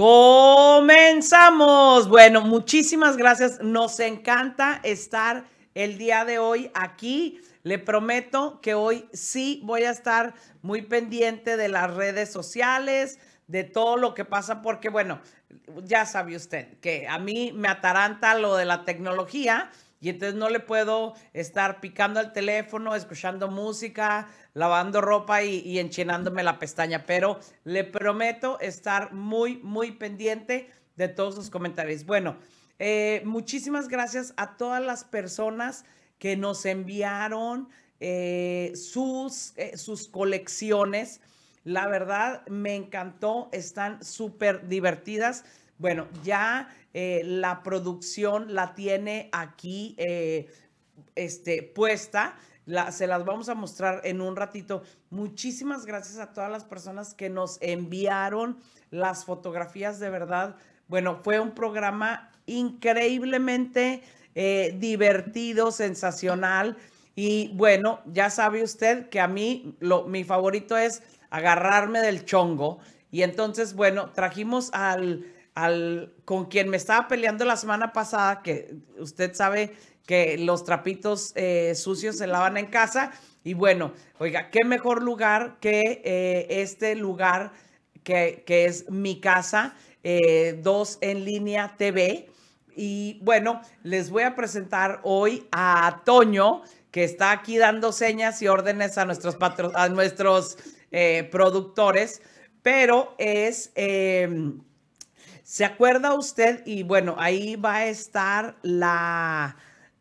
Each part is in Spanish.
Comenzamos. Bueno, muchísimas gracias. Nos encanta estar el día de hoy aquí. Le prometo que hoy sí voy a estar muy pendiente de las redes sociales, de todo lo que pasa, porque bueno, ya sabe usted que a mí me ataranta lo de la tecnología y entonces no le puedo estar picando al teléfono, escuchando música, lavando ropa y, y enchinándome la pestaña, pero le prometo estar muy, muy pendiente de todos sus comentarios. Bueno, eh, muchísimas gracias a todas las personas que nos enviaron eh, sus, eh, sus colecciones. La verdad, me encantó, están súper divertidas. Bueno, ya eh, la producción la tiene aquí eh, este, puesta. se las vamos a mostrar en un ratito. Muchísimas gracias a todas las personas que nos enviaron las fotografías de verdad. Bueno, fue un programa increíblemente eh, divertido, sensacional. Y bueno, ya sabe usted que a mí lo, mi favorito es agarrarme del chongo. Y entonces, bueno, trajimos al con quien me estaba peleando la semana pasada, que usted sabe que los trapitos eh, sucios se lavan en casa. Y bueno, oiga, qué mejor lugar que eh, este lugar que, es mi casa, 2 eh, dos en línea TV. Y bueno, les voy a presentar hoy a Toño, que está aquí dando señas y órdenes a nuestros, a nuestros productores, pero es ¿Se acuerda usted? Y bueno, ahí va a estar la,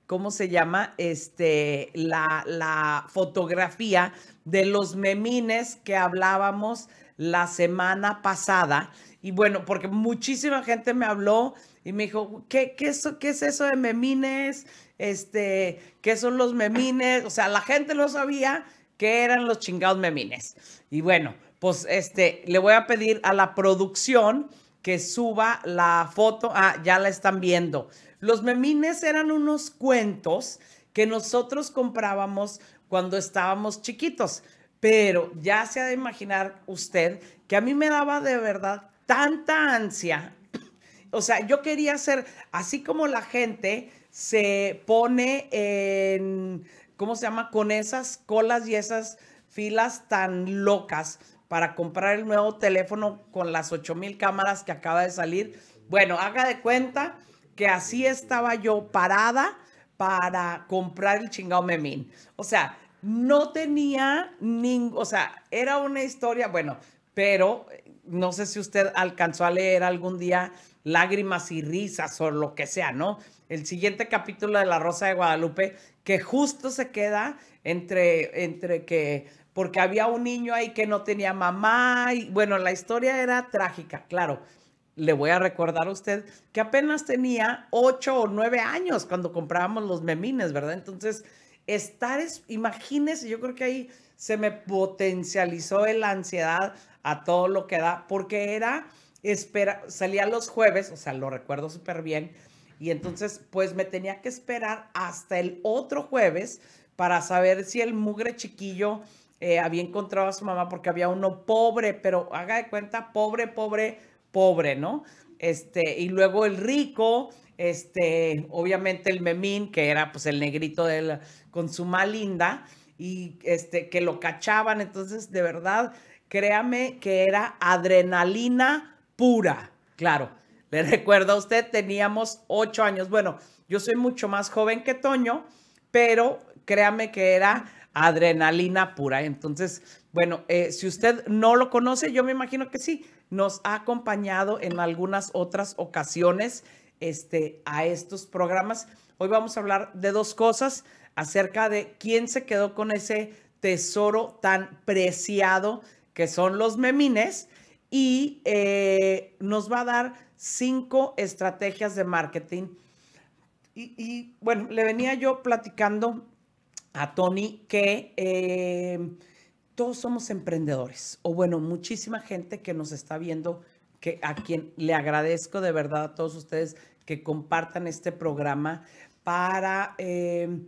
¿cómo se llama? Este, la, la fotografía de los memines que hablábamos la semana pasada. Y bueno, porque muchísima gente me habló y me dijo, ¿qué, es, qué es eso de memines? Este, ¿Qué son los memines? O sea, la gente no sabía que eran los chingados memines. Y bueno, pues este, le voy a pedir a la producción que suba la foto. Ah, ya la están viendo. Los memines eran unos cuentos que nosotros comprábamos cuando estábamos chiquitos. Pero ya se ha de imaginar usted que a mí me daba de verdad tanta ansia. O sea, yo quería ser, así como la gente se pone en, ¿cómo se llama? Con esas colas y esas filas tan locas para comprar el nuevo teléfono con las 8000 cámaras que acaba de salir. Bueno, haga de cuenta que así estaba yo parada para comprar el chingao memín. O sea, no tenía ningún, o sea, era una historia, bueno, pero eh, no sé si usted alcanzó a leer algún día Lágrimas y risas o lo que sea, ¿no? El siguiente capítulo de La Rosa de Guadalupe, que justo se queda entre, entre que porque había un niño ahí que no tenía mamá y bueno, la historia era trágica, claro. Le voy a recordar a usted que apenas tenía ocho o nueve años cuando comprábamos los memines, ¿verdad? Entonces, estar, es, imagínese, yo creo que ahí se me potencializó la ansiedad a todo lo que da, porque era, espera, salía los jueves, o sea, lo recuerdo súper bien, y entonces pues me tenía que esperar hasta el otro jueves para saber si el mugre chiquillo eh, había encontrado a su mamá porque había uno pobre, pero haga de cuenta, pobre, pobre, pobre, ¿no? Este, y luego el rico, este, obviamente el memín, que era pues el negrito con su linda, y este, que lo cachaban, entonces de verdad, créame que era adrenalina pura, claro. Le recuerdo a usted, teníamos ocho años. Bueno, yo soy mucho más joven que Toño, pero créame que era adrenalina pura. Entonces, bueno, eh, si usted no lo conoce, yo me imagino que sí, nos ha acompañado en algunas otras ocasiones este, a estos programas. Hoy vamos a hablar de dos cosas acerca de quién se quedó con ese tesoro tan preciado que son los memines y eh, nos va a dar cinco estrategias de marketing. Y, y bueno, le venía yo platicando a Tony que eh, todos somos emprendedores, o bueno, muchísima gente que nos está viendo, que a quien le agradezco de verdad a todos ustedes que compartan este programa para, em,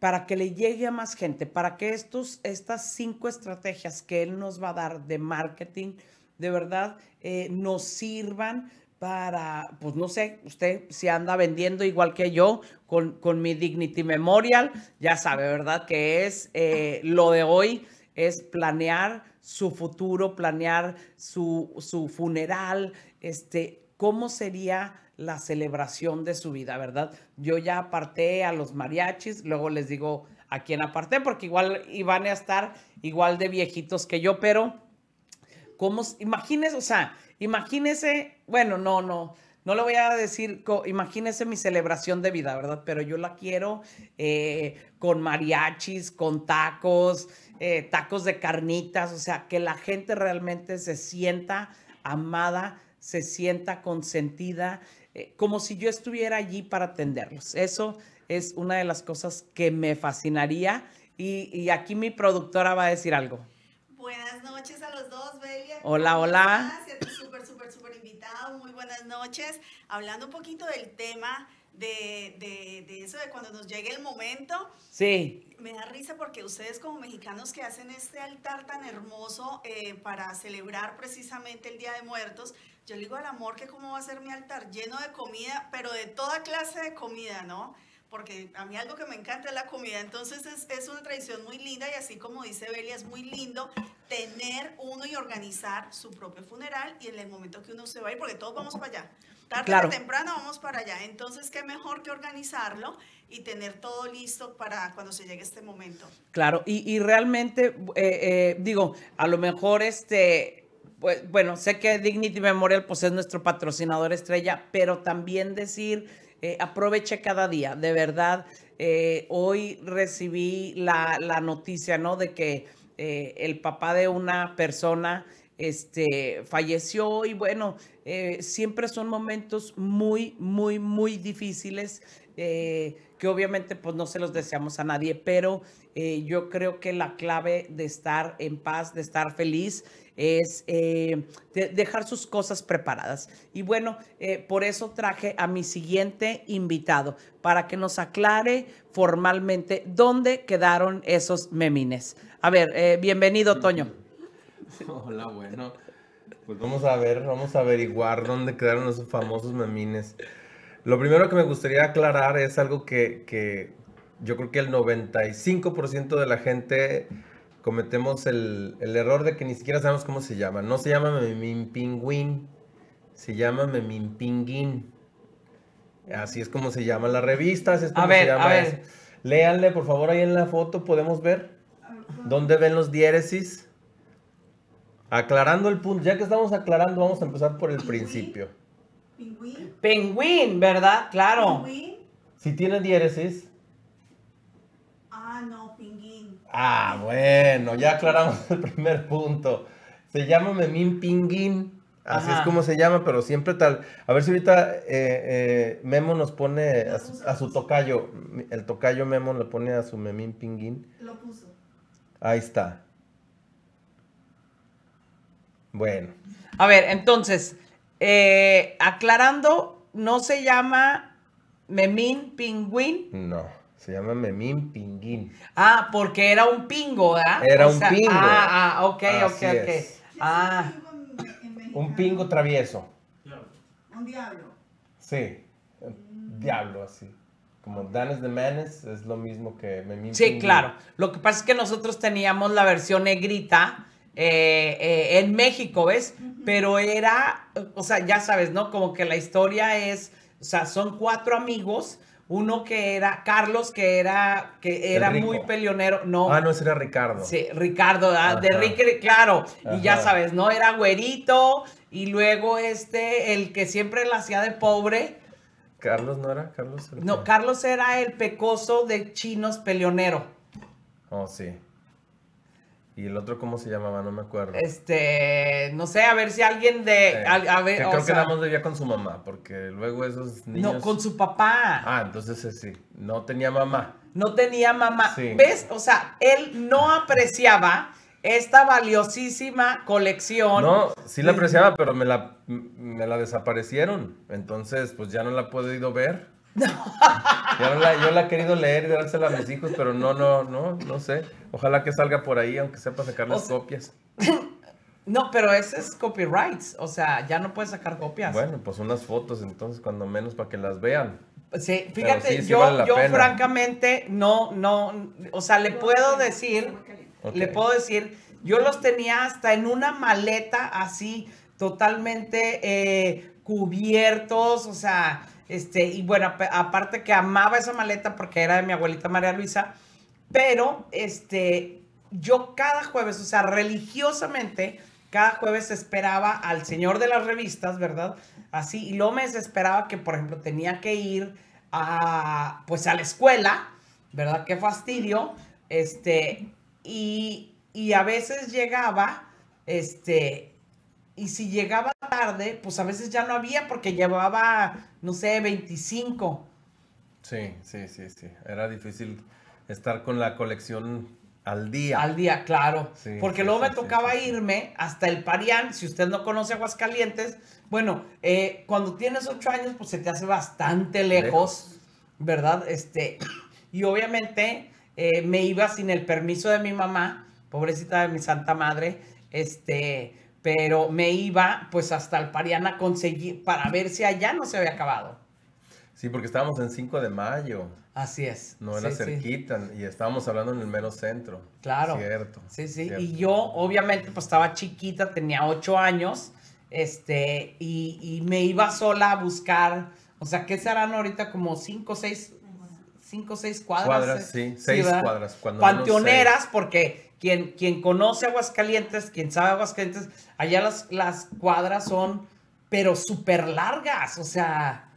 para que le llegue a más gente, para que estos, estas cinco estrategias que él nos va a dar de marketing, de verdad, eh, nos sirvan para, pues no sé, usted si anda vendiendo igual que yo con, con mi Dignity Memorial, ya sabe, ¿verdad? Que es eh, lo de hoy, es planear su futuro, planear su, su funeral, este, cómo sería la celebración de su vida, ¿verdad? Yo ya aparté a los mariachis, luego les digo a quién aparté, porque igual iban a estar igual de viejitos que yo, pero ¿Cómo? Imagínese, o sea, imagínese, bueno, no, no, no le voy a decir, imagínese mi celebración de vida, ¿verdad? Pero yo la quiero eh, con mariachis, con tacos, eh, tacos de carnitas, o sea, que la gente realmente se sienta amada, se sienta consentida, eh, como si yo estuviera allí para atenderlos. Eso es una de las cosas que me fascinaría y aquí mi productora va a decir algo. Buenas noches a los dos, Belia. Hola, hola. Gracias, súper, súper, súper invitado. Muy buenas noches. Hablando un poquito del tema de, de, eso, de cuando nos llegue el momento. Sí. Me da risa porque ustedes como mexicanos que hacen este altar tan hermoso eh, para celebrar precisamente el Día de Muertos, yo le digo al amor que cómo va a ser mi altar, lleno de comida, pero de toda clase de comida, ¿no? porque a mí algo que me encanta es la comida, entonces es, es, una tradición muy linda y así como dice Belia, es muy lindo tener uno y organizar su propio funeral y en el momento que uno se va a ir, porque todos vamos para allá. Tarde o temprano vamos para allá. Entonces, qué mejor que organizarlo y tener todo listo para cuando se llegue este momento. Claro, y, realmente, eh, eh, digo, a lo mejor este. Pues, bueno, sé que Dignity Memorial pues, es nuestro patrocinador estrella, pero también decir, eh, aproveche cada día. De verdad, hoy recibí la, la noticia, ¿no? De que eh, el papá de una persona este, falleció y bueno, eh, siempre son momentos muy, muy, muy difíciles eh, que obviamente pues no se los deseamos a nadie, pero yo creo que la clave de estar en paz, de estar feliz, es dejar sus cosas preparadas. Y bueno, por eso traje a mi siguiente invitado, para que nos aclare formalmente dónde quedaron esos memines. A ver, eh, bienvenido, Toño. Hola, bueno. Pues vamos a ver, vamos a averiguar dónde quedaron esos famosos mamines Lo primero que me gustaría aclarar es algo que, yo creo que el 95% de la gente cometemos el, el, error de que ni siquiera sabemos cómo se llama. No se llama memín pingüín, se llama memín pinguín. Así es como se llama la revista, así es como se llama a ver. Léanle, por favor, ahí en la foto podemos ver. ¿Dónde ven los diéresis? Aclarando el punto, ya que estamos aclarando, vamos a empezar por el principio. Pingüín. Pingüín, ¿verdad? Claro. Pingüín. Si tiene diéresis. Ah, no, pinguín. Ah, bueno, ya aclaramos el primer punto. Se llama Memín Pinguín. Así es como se llama, pero siempre tal. A ver si ahorita eh, eh, Memo nos pone a su, tocayo. El tocayo Memo le pone a su Memín Pinguín. Lo puso. Ahí está. Bueno. A ver, entonces, eh, aclarando, no se llama Memín Pingüín. No, se llama Memín Pinguín. Ah, porque era un pingo, ¿verdad? Era un pingo. Ah, ah, ok, ok, ah. Un pingo travieso. Un diablo. Sí, diablo así como Danes de Manes es lo mismo que Sí, claro. Lo que pasa es que nosotros teníamos la versión negrita eh, eh, en México, ¿ves? Pero era, o sea, ya sabes, ¿no? Como que la historia es, o sea, son cuatro amigos. Uno que era Carlos, que era, que era muy peleonero. No. Ah, no, ese era Ricardo. Sí, Ricardo, ah, de Ricky, claro. Y ya sabes, ¿no? Era güerito. Y luego este, el que siempre la hacía de pobre Carlos no era Carlos. No, Carlos era el pecoso de chinos peleonero. Oh, sí. ¿Y el otro cómo se llamaba? No me acuerdo. Este, no sé, a ver si alguien de... creo que nada más con su mamá, porque luego esos niños... No, con su papá. Ah, entonces sí, no tenía mamá. No tenía mamá. ¿Ves? O sea, él no apreciaba esta valiosísima colección. No, sí la apreciaba, pero me la, me la desaparecieron. Entonces, pues ya no la he podido ver. No. Yo, la, he querido leer y dársela a mis hijos, pero no, no, no, no sé. Ojalá que salga por ahí, aunque sepa sacar las copias. No, pero ese es copyrights, o sea, ya no puedes sacar copias. Bueno, pues unas fotos entonces, cuando menos para que las vean. Sí, fíjate, yo, yo francamente no, no, o sea, le puedo decir le puedo decir, yo los tenía hasta en una maleta así, totalmente eh, cubiertos, o sea, este, y bueno, aparte que amaba esa maleta porque era de mi abuelita María Luisa, pero este, yo cada jueves, o sea, religiosamente, cada jueves esperaba al señor de las revistas, ¿verdad? Así, y luego me que, por ejemplo, tenía que ir a, pues a la escuela, ¿verdad? Qué fastidio, este, y, a veces llegaba, este, y si llegaba tarde, pues a veces ya no había porque llevaba, no sé, 25. Sí, sí, sí, sí. Era difícil estar con la colección al día. Al día, claro. porque luego me tocaba irme hasta el Parián. Si usted no conoce Aguascalientes, bueno, eh, cuando tienes ocho años, pues se te hace bastante lejos, ¿verdad? Este, y obviamente, eh, me iba sin el permiso de mi mamá, pobrecita de mi santa madre, este, pero me iba pues hasta el Pariana a conseguir, para ver si allá no se había acabado. Sí, porque estábamos en 5 de mayo. Así es. No era cerquita y estábamos hablando en el mero centro. Claro. Cierto. Sí, sí. Y yo obviamente pues estaba chiquita, tenía 8 años, este, y, y, me iba sola a buscar, o sea, ¿qué serán ahorita como 5 o 6 cinco o seis cuadras. Cuadras, eh, sí, seis cuadras. Cuando Panteoneras, porque quien, quien conoce Aguascalientes, quien sabe Aguascalientes, allá las, las cuadras son, pero súper largas, o sea.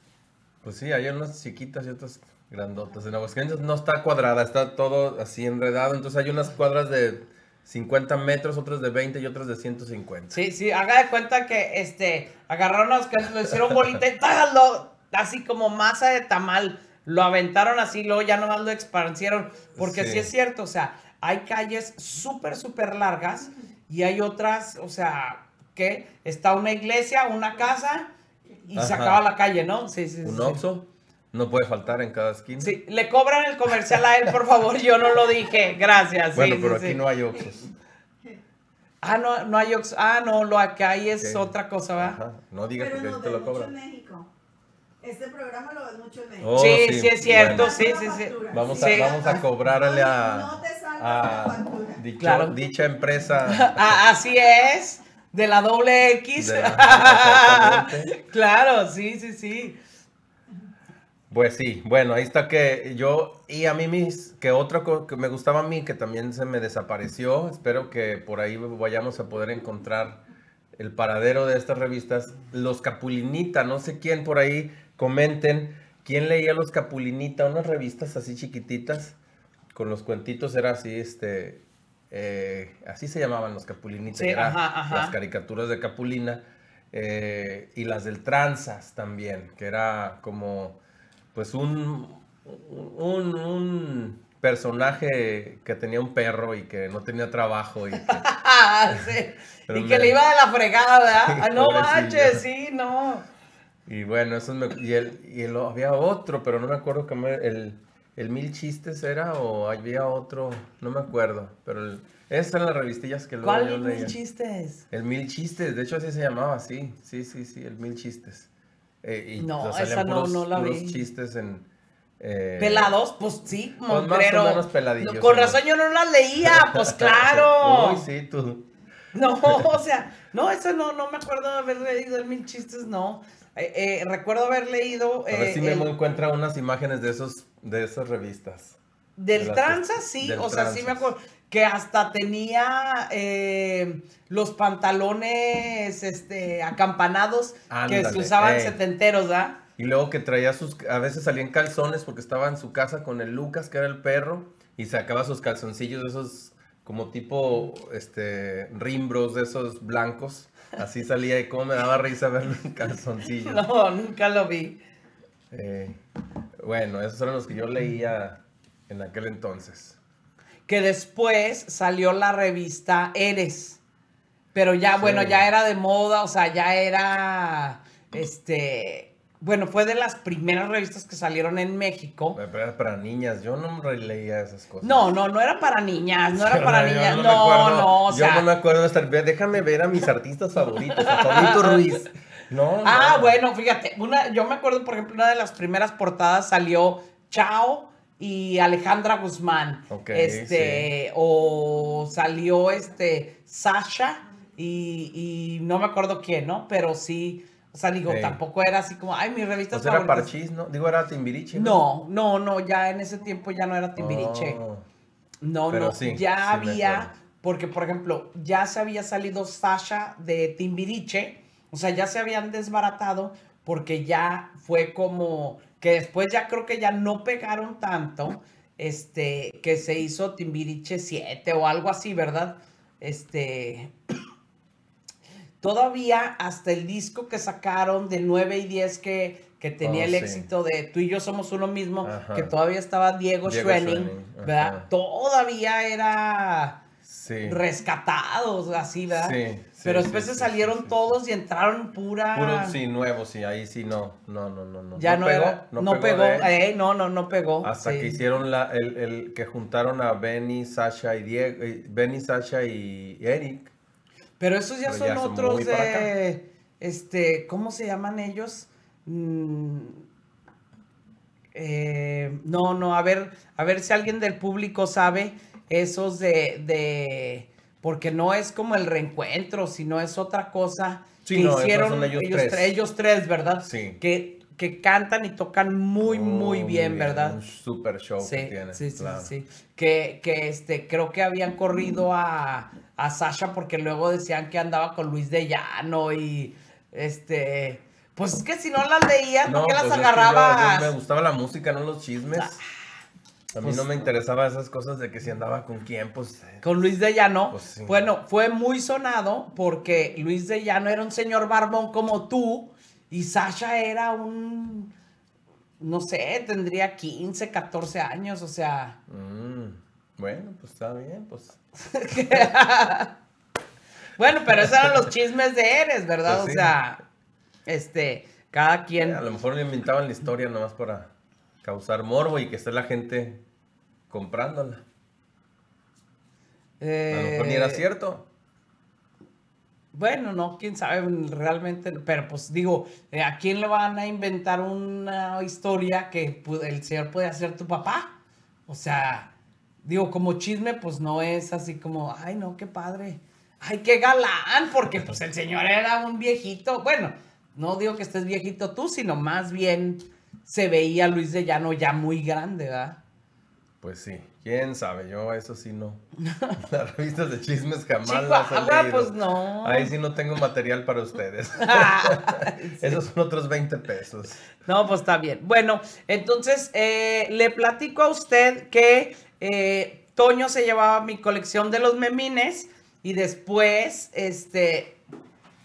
Pues sí, hay unas chiquitas y otras grandotas. En Aguascalientes no está cuadrada, está todo así enredado, entonces hay unas cuadras de 50 metros, otras de 20 y otras de 150. Sí, sí, haga de cuenta que este, agarraron a Aguascalientes, lo hicieron bolita y tágalo, así como masa de tamal lo aventaron así, luego ya nomás lo expansieron. Porque sí, es cierto, o sea, hay calles súper, súper largas y hay otras, o sea, que está una iglesia, una casa y se acaba la calle, ¿no? Sí, sí, Un sí. No puede faltar en cada esquina. Sí, le cobran el comercial a él, por favor, yo no lo dije, gracias. Bueno, pero aquí no hay Oxos. Ah, no, no hay Oxos. Ah, no, lo que hay es otra cosa, ¿verdad? No digas que no, te lo cobran. Este programa lo ves mucho en oh, sí, sí, es cierto, sí, sí, sí, Vamos a, vamos a cobrarle a, no te claro. dicha empresa. Ah, así es, de la doble X. claro, sí, sí, sí. Pues sí, bueno, ahí está que yo y a mí mis, que otro que me gustaba a mí, que también se me desapareció, espero que por ahí vayamos a poder encontrar el paradero de estas revistas, los Capulinita, no sé quién por ahí comenten quién leía los Capulinita, unas revistas así chiquititas con los cuentitos, era así, este, eh, así se llamaban los Capulinitas, las caricaturas de Capulina eh, y las del Tranzas también, que era como, pues un, un, personaje que tenía un perro y que no tenía trabajo y que, ah, le iba a la fregada, ah, no manches, sí, no. Y bueno, eso y, el, y el, había otro, pero no me acuerdo que el, Mil Chistes era o había otro, no me acuerdo, pero el, esas las revistillas que luego ¿Cuál Mil Chistes? El Mil Chistes, de hecho así se llamaba, sí, sí, sí, sí, el Mil Chistes. Eh, no, esa no, la vi. chistes en... Eh, ¿Pelados? Pues sí, pues Más con razón yo no las leía, pues claro. Uy, sí, tú. No, o sea, no, eso no, no me acuerdo de haber leído el Mil Chistes, no. Eh, eh, recuerdo haber leído. a ver si eh, encuentra unas imágenes de esos, de esas revistas. Del transa sí, o sea, sí me acuerdo. Que hasta tenía los pantalones este, acampanados que se usaban setenteros, ¿ah? Y luego que traía sus. A veces salían calzones porque estaba en su casa con el Lucas, que era el perro, y sacaba sus calzoncillos, esos como tipo este, rimbros de esos blancos Así salía y cómo me daba risa ver un calzoncillo. No, nunca lo vi. Eh, bueno, esos eran los que yo leía en aquel entonces. Que después salió la revista Eres. Pero ya, bueno, ya era de moda, o sea, ya era este bueno, fue de las primeras revistas que salieron en México. Pero era para niñas, yo no leía esas cosas. No, no, no era para niñas, no era para niñas, no, no, o sea... Yo no me acuerdo de estar. déjame ver a mis artistas favoritos, a Ruiz. No, ah, bueno, fíjate, una, yo me acuerdo, por ejemplo, una de las primeras portadas salió Chao y Alejandra Guzmán. Ok, este, o salió este Sasha y, y no me acuerdo quién, ¿no? Pero sí o sea, digo, tampoco era así como, ay, mi revista o pues sea, era Parchís, ¿no? Digo, era Timbiriche. No, no, no, ya en ese tiempo ya no era Timbiriche. Oh. No, no, ya había, porque por ejemplo, ya se había salido Sasha de Timbiriche, o sea, ya se habían desbaratado porque ya fue como que después ya creo que ya no pegaron tanto, este, que se hizo Timbiriche 7 o algo así, ¿verdad? Este, Todavía hasta el disco que sacaron de 9 y 10 que, tenía oh, el éxito de Tú y yo somos uno mismo, que todavía estaba Diego, Diego Schwenning, ¿verdad? Todavía era rescatados, así, ¿verdad? Sí. Pero después se salieron todos y entraron pura... Puro, sí, nuevo, sí, ahí sí, no, no, no, no. no. Ya no, pegó, no, no pegó, eh, no, no, no pegó. Hasta que hicieron la, el, que juntaron a Benny, Sasha y Diego, eh, Benny, Sasha y Eric. Pero esos ya, son, otros de. Este, ¿cómo se llaman ellos? Mm, eh, no, no, a ver, a ver si alguien del público sabe esos de, porque no es como el reencuentro, sino es otra cosa que hicieron ellos, tres. ¿verdad? Sí. Que, cantan y tocan muy, oh, muy, bien, ¿verdad? Un super show que tienen. Sí, sí, Que, que este, creo que habían corrido a, a Sasha porque luego decían que andaba con Luis de Llano y este. Pues es que si no las leías, no, ¿por qué las pues agarrabas? me gustaba la música, no los chismes. Ah, a mí pues no me interesaba esas cosas de que si andaba con quién, pues. Eh, con Luis de Llano. Pues bueno, fue muy sonado porque Luis de Llano era un señor barbón como tú y Sasha era un. No sé, tendría 15, 14 años, o sea. Mm. Bueno, pues está bien, pues. bueno, pero esos eran los chismes de Eres, ¿verdad? Pues o sea, este, cada quien. A lo mejor le inventaban la historia nomás para causar morbo y que esté la gente comprándola. A lo mejor ni era eh, cierto. Bueno, no, quién sabe realmente, pero pues digo, eh, ¿a quién le van a inventar una historia que el señor puede hacer tu papá? O sea, digo, como chisme, pues no es así como, ay, no, qué padre, ay, qué galán, porque pues el señor era un viejito. Bueno, no digo que estés viejito tú, sino más bien se veía Luis de Llano ya muy grande, ¿verdad? Pues sí, quién sabe, yo eso sí no. Las revistas de chismes jamás las han pues leído. pues no. Ahí sí no tengo material para ustedes. Ah, Esos son otros 20 pesos. No, pues está bien. Bueno, entonces eh, le platico a usted que eh, Toño se llevaba mi colección de los memines y después, este,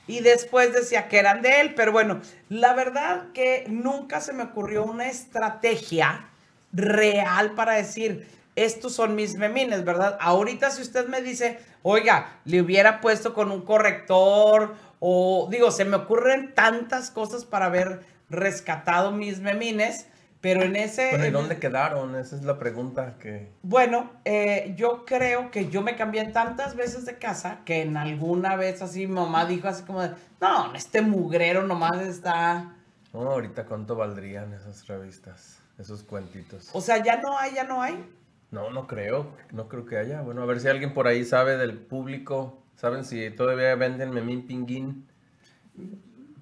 y después decía que eran de él, pero bueno, la verdad que nunca se me ocurrió una estrategia real para decir, estos son mis memines, ¿verdad? Ahorita si usted me dice, oiga, le hubiera puesto con un corrector o digo, se me ocurren tantas cosas para haber rescatado mis memines, pero en ese... Pero ¿y dónde e- quedaron? Esa es la pregunta que... Bueno, eh, yo creo que yo me cambié tantas veces de casa que en alguna vez así mamá dijo así como de, no, este mugrero nomás está... No, ahorita cuánto valdrían esas revistas, esos cuentitos. O sea, ya no hay, ya no hay. No, no creo, no creo que haya. Bueno, a ver si alguien por ahí sabe del público, saben si todavía venden Memín Pinguín.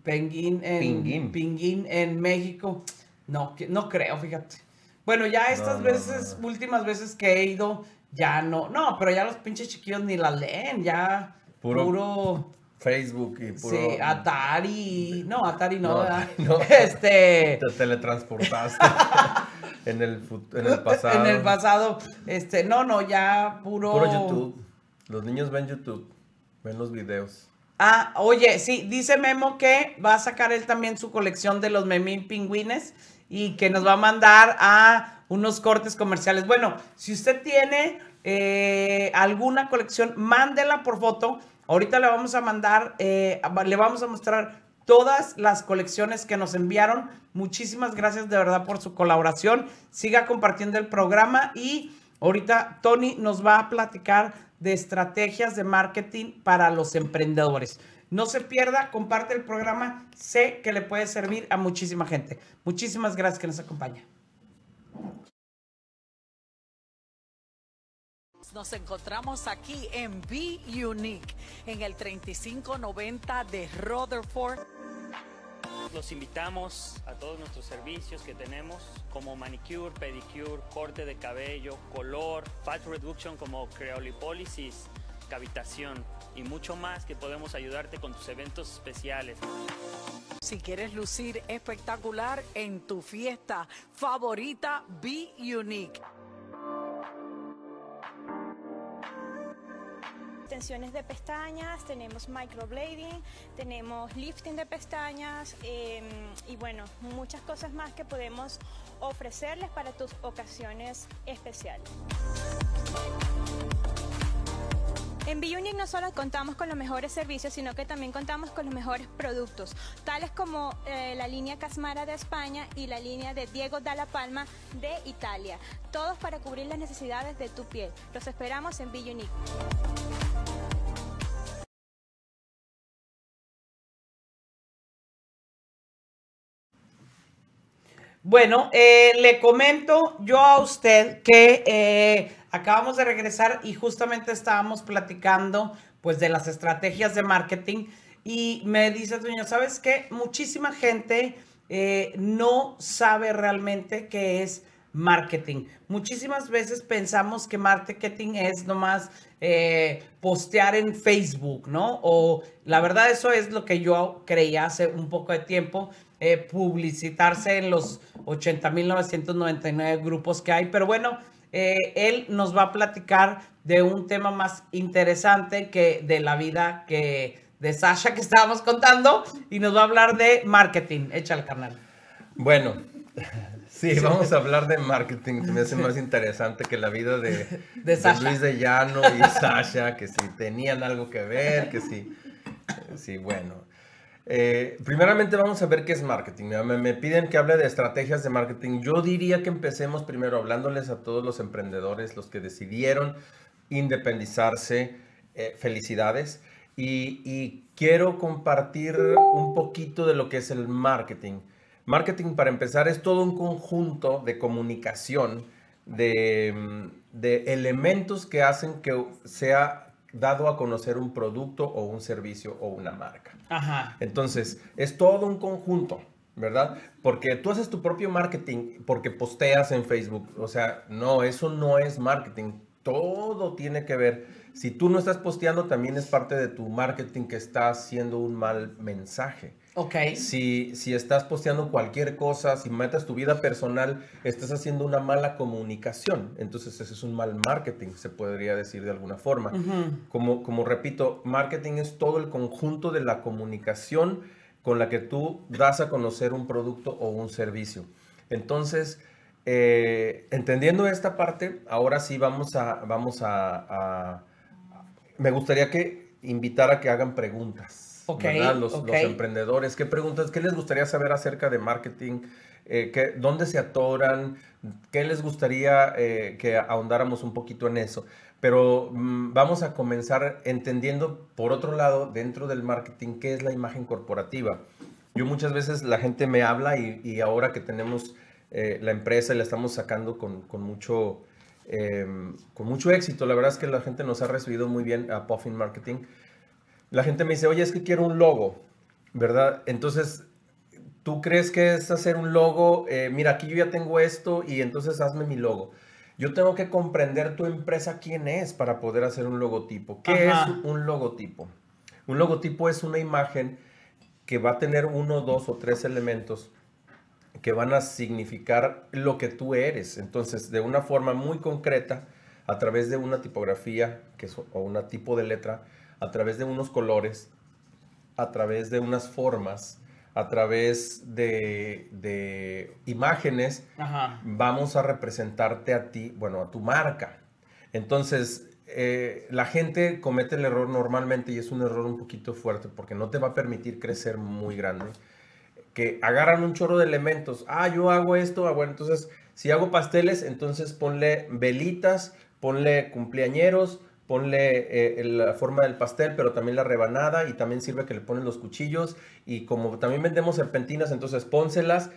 Pinguín en, Pinguín. Pinguín en México. No, no creo, fíjate. Bueno, ya estas veces, últimas veces que he ido, ya no. No, pero ya los pinches chiquillos ni la leen, ya. Puro. Facebook y puro. Sí, Atari. No, Atari no, No. Este. Te teletransportaste. en, el, en el pasado. En el pasado. Este, no, no, ya puro. Puro YouTube. Los niños ven YouTube, ven los videos. Ah, oye, sí, dice Memo que va a sacar él también su colección de los memín pingüines y que nos va a mandar a unos cortes comerciales. Bueno, si usted tiene eh, alguna colección, mándela por foto. Ahorita le vamos a mandar, eh, le vamos a mostrar todas las colecciones que nos enviaron. Muchísimas gracias de verdad por su colaboración. Siga compartiendo el programa y ahorita Tony nos va a platicar de estrategias de marketing para los emprendedores. No se pierda, comparte el programa. Sé que le puede servir a muchísima gente. Muchísimas gracias que nos acompaña. Nos encontramos aquí en Be Unique, en el 3590 de Rutherford. Los invitamos a todos nuestros servicios que tenemos, como manicure, pedicure, corte de cabello, color, fat reduction como y cavitación y mucho más que podemos ayudarte con tus eventos especiales. Si quieres lucir espectacular en tu fiesta favorita, Be Unique. Extensiones de pestañas, tenemos microblading, tenemos lifting de pestañas em, y bueno, muchas cosas más que podemos ofrecerles para tus ocasiones especiales. En BUNIC no solo contamos con los mejores servicios, sino que también contamos con los mejores productos, tales como eh, la línea Casmara de España y la línea de Diego Dalla Palma de Italia. Todos para cubrir las necesidades de tu piel. Los esperamos en BUNIC. Bueno, eh, le comento yo a usted que eh, acabamos de regresar y justamente estábamos platicando pues de las estrategias de marketing y me dice doña, ¿sabes qué? Muchísima gente eh, no sabe realmente qué es marketing. Muchísimas veces pensamos que marketing es nomás postear en Facebook, ¿no? O la verdad eso es lo que yo creía hace un poco de tiempo, eh, publicitarse en los 80.999 grupos que hay. Pero bueno, eh, él nos va a platicar de un tema más interesante que de la vida que de Sasha que estábamos contando y nos va a hablar de marketing. Echa el canal. Bueno, sí, vamos a hablar de marketing. me hace más interesante que la vida de, Luis de Llano y Sasha, que si tenían algo que ver, que si, sí, bueno. Eh, primeramente vamos a ver qué es marketing. Me, piden que hable de estrategias de marketing. Yo diría que empecemos primero hablándoles a todos los emprendedores, los que decidieron independizarse. Eh, felicidades. Y, quiero compartir un poquito de lo que es el marketing. Marketing, para empezar, es todo un conjunto de comunicación, de, mm, de elementos que hacen que sea dado a conocer un producto o un servicio o una marca. Ajá. Entonces, es todo un conjunto. ¿verdad? Porque tú haces tu propio marketing porque posteas en Facebook. O sea, no, eso no es marketing. Todo tiene que ver. Si tú no estás posteando, también es parte de tu marketing que está haciendo un mal mensaje. Si, si estás posteando cualquier cosa, si metas tu vida personal, estás haciendo una mala comunicación. Entonces ese es un mal marketing, se podría decir de alguna forma. como, como repito, marketing es todo el conjunto de la comunicación con la que tú das a conocer un producto o un servicio. Entonces, eh, entendiendo esta parte, ahora sí vamos a... Vamos a me gustaría que invitar a que hagan preguntas. Los, emprendedores, qué preguntas, qué les gustaría saber acerca de marketing, eh, dónde se atoran, qué les gustaría eh, que ahondáramos un poquito en eso. Pero mm, vamos a comenzar entendiendo, por otro lado, dentro del marketing, qué es la imagen corporativa. Yo muchas veces la gente me habla y, ahora que tenemos eh, la empresa y la estamos sacando con, mucho... Em, con mucho éxito. La verdad es que la gente nos ha recibido muy bien a Puffin Marketing la gente me dice, oye, es que quiero un logo, ¿verdad? Entonces, ¿tú crees que es hacer un logo? Eh, mira, aquí yo ya tengo esto y entonces hazme mi logo. Yo tengo que comprender tu empresa quién es para poder hacer un logotipo. ¿Qué es un logotipo? Un logotipo es una imagen que va a tener uno, dos o tres elementos que van a significar lo que tú eres. Entonces, de una forma muy concreta, a través de una tipografía que es, o una tipo de letra, a través de unos colores, a través de unas formas, a través de, imágenes, vamos a representarte a ti, bueno, a tu marca. Entonces, eh, la gente comete el error normalmente y es un error un poquito fuerte porque no te va a permitir crecer muy grande. Que agarran un chorro de elementos. Ah, yo hago esto. Ah, bueno, entonces, si hago pasteles, entonces ponle velitas, ponle cumpleañeros, ponle eh, la forma del pastel, pero también la rebanada y también sirve que le ponen los cuchillos y como también vendemos serpentinas, entonces pónselas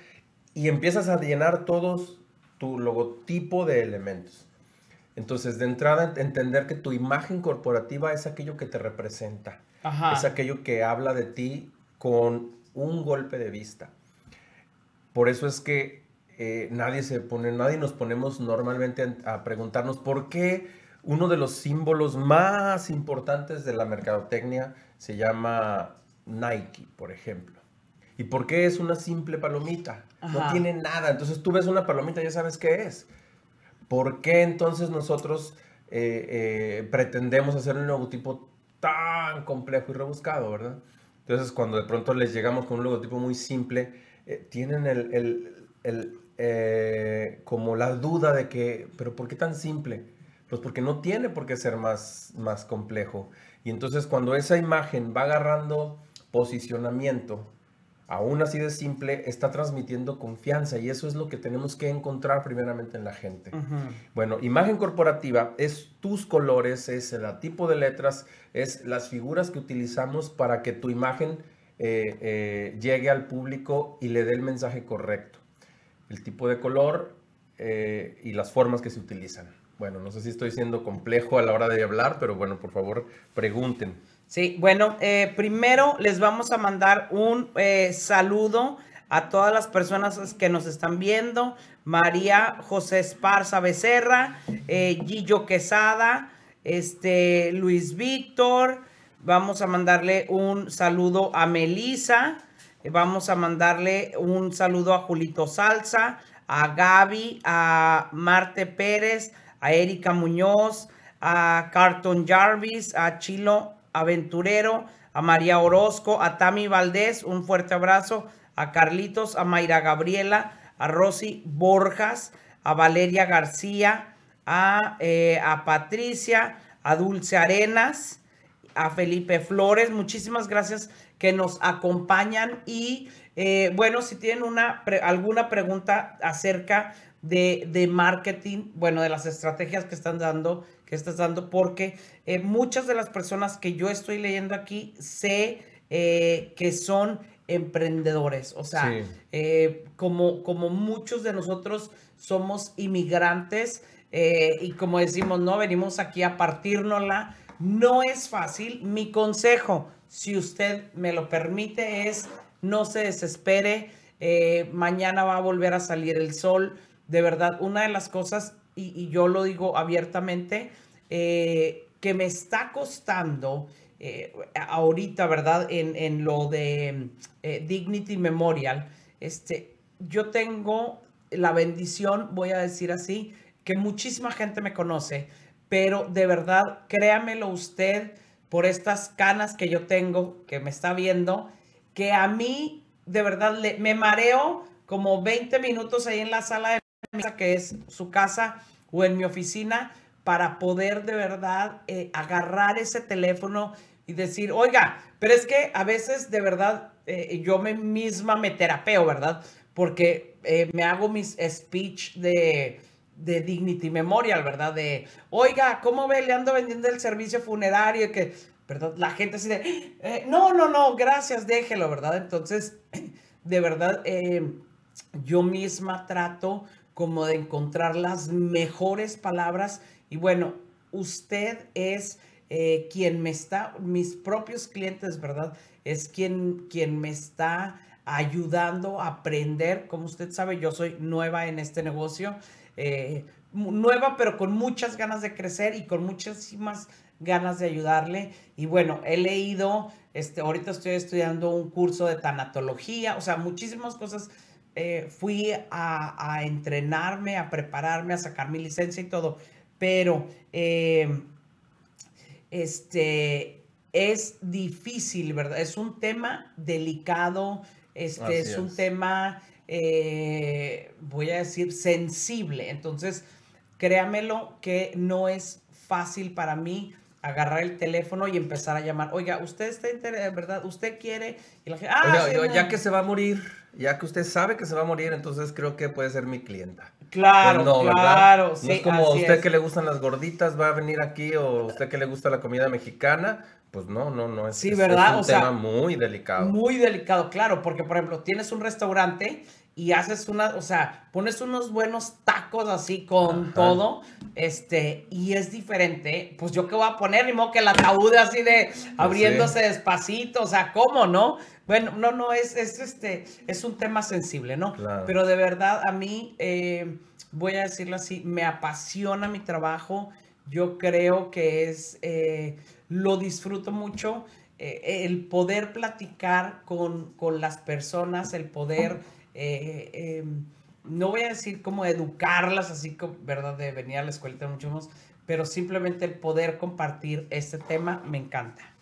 y empiezas a llenar todos tu logotipo de elementos. Entonces, de entrada, entender que tu imagen corporativa es aquello que te representa, es aquello que habla de ti con un golpe de vista. Por eso es que eh, nadie se pone, nadie nos ponemos normalmente a preguntarnos por qué uno de los símbolos más importantes de la mercadotecnia se llama Nike, por ejemplo. ¿Y por qué es una simple palomita? No tiene nada. Entonces tú ves una palomita, y ya sabes qué es. ¿Por qué entonces nosotros eh, eh, pretendemos hacer un logotipo tan complejo y rebuscado, verdad? Entonces cuando de pronto les llegamos con un logotipo muy simple, eh, tienen el, como la duda de que, pero ¿por qué tan simple? Pues porque no tiene por qué ser más, complejo. Y entonces cuando esa imagen va agarrando posicionamiento, aún así de simple, está transmitiendo confianza y eso es lo que tenemos que encontrar primeramente en la gente. Bueno, imagen corporativa es tus colores, es el tipo de letras, es las figuras que utilizamos para que tu imagen eh, eh, llegue al público y le dé el mensaje correcto. El tipo de color eh, y las formas que se utilizan. Bueno, no sé si estoy siendo complejo a la hora de hablar, pero bueno, por favor, pregunten. Sí, bueno, eh, primero les vamos a mandar un eh, saludo a todas las personas que nos están viendo. María José Esparza Becerra, eh, Gillo Quesada, este, Luis Víctor. Vamos a mandarle un saludo a Melisa. Vamos a mandarle un saludo a Julito Salsa, a Gaby, a Marte Pérez, a Erika Muñoz, a Carton Jarvis, a Chilo Aventurero, a María Orozco, a Tami Valdés, un fuerte abrazo, a Carlitos, a Mayra Gabriela, a Rosy Borjas, a Valeria García, a, eh, Patricia, a Dulce Arenas, a Felipe Flores. Muchísimas gracias que nos acompañan y eh, bueno, si tienen una, alguna pregunta acerca de, marketing, bueno, de las estrategias que están dando, que estás dando, porque eh, muchas de las personas que yo estoy leyendo aquí sé eh, que son emprendedores, o sea, eh, como, como muchos de nosotros somos inmigrantes y como decimos, no, venimos aquí a partirnosla no es fácil. Mi consejo, si usted me lo permite, es no se desespere, mañana va a volver a salir el sol, de verdad, una de las cosas, y, yo lo digo abiertamente, eh, que me está costando eh, ahorita, ¿verdad? En, lo de eh, Dignity Memorial, este, yo tengo la bendición, voy a decir así, que muchísima gente me conoce, pero de verdad, créamelo usted por estas canas que yo tengo, que me está viendo, que a mí de verdad me mareo como 20 minutos ahí en la sala de que es su casa o en mi oficina para poder de verdad eh, agarrar ese teléfono y decir, oiga, pero es que a veces de verdad eh, yo me misma me terapeo, ¿verdad? Porque eh, me hago mis speech de, Dignity Memorial, ¿verdad? De, oiga, ¿cómo ve? Le ando vendiendo el servicio funerario, que, ¿verdad? La gente así de, no, no, no, gracias, déjelo, ¿verdad? Entonces, de verdad, yo misma trato como de encontrar las mejores palabras. Y bueno, usted es eh, quien me está, mis propios clientes, ¿verdad? Es quien, quien me está ayudando a aprender. Como usted sabe, yo soy nueva en este negocio, eh, nueva pero con muchas ganas de crecer y con muchísimas ganas de ayudarle. Y bueno, he leído, este, ahorita estoy estudiando un curso de tanatología, o sea, muchísimas cosas eh, fui a, entrenarme, a prepararme, a sacar mi licencia y todo, pero eh, este, es difícil, ¿verdad? Es un tema delicado, este, es, un tema, eh, voy a decir, sensible. Entonces, créamelo que no es fácil para mí agarrar el teléfono y empezar a llamar. Oiga, usted está interesado, ¿verdad? Usted quiere. Y la ah, ya que se va a morir ya que usted sabe que se va a morir, entonces creo que puede ser mi clienta. Claro, claro. Sí, no es como usted que le gustan las gorditas va a venir aquí o usted que le gusta la comida mexicana, pues no, no, no es. Sí, ¿verdad? Es un tema muy delicado. Muy delicado, claro, porque por ejemplo tienes un restaurante y haces una, o sea, pones unos buenos tacos así con todo, este, y es diferente. Pues yo qué voy a poner, ni modo que el ataúd así de pues abriéndose despacito, o sea, ¿cómo no? Bueno, no, no, es, es, este, es un tema sensible, ¿no? Pero de verdad, a mí, eh, voy a decirlo así, me apasiona mi trabajo. Yo creo que es, eh, lo disfruto mucho. Eh, el poder platicar con, las personas, el poder em, no voy a decir como educarlas, así como, ¿verdad? De venir a la escuela mucho más, pero simplemente el poder compartir este tema me encanta.